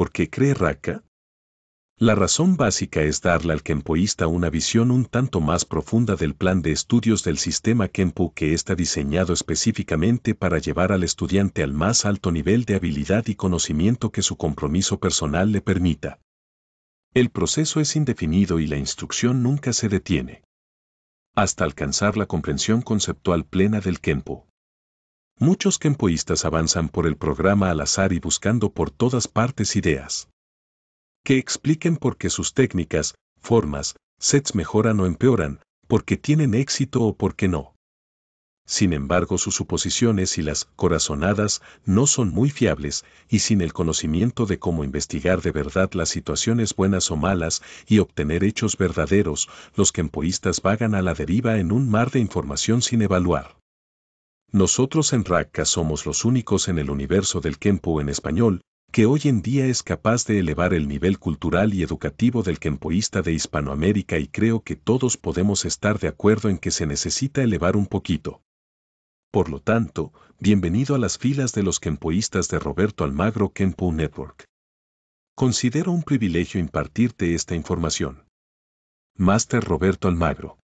¿Por qué cree Raka? La razón básica es darle al kenpoísta una visión un tanto más profunda del plan de estudios del sistema kenpo que está diseñado específicamente para llevar al estudiante al más alto nivel de habilidad y conocimiento que su compromiso personal le permita. El proceso es indefinido y la instrucción nunca se detiene. Hasta alcanzar la comprensión conceptual plena del Kenpo. Muchos kempoístas avanzan por el programa al azar y buscando por todas partes ideas que expliquen por qué sus técnicas, formas, sets mejoran o empeoran, por qué tienen éxito o por qué no. Sin embargo, sus suposiciones y las corazonadas no son muy fiables, y sin el conocimiento de cómo investigar de verdad las situaciones buenas o malas y obtener hechos verdaderos, los kempoístas vagan a la deriva en un mar de información sin evaluar. Nosotros en RACA somos los únicos en el universo del Kenpo en español, que hoy en día es capaz de elevar el nivel cultural y educativo del kenpoísta de Hispanoamérica y creo que todos podemos estar de acuerdo en que se necesita elevar un poquito. Por lo tanto, bienvenido a las filas de los kenpoístas de Roberto Almagro Kenpo Network. Considero un privilegio impartirte esta información. Máster Roberto Almagro.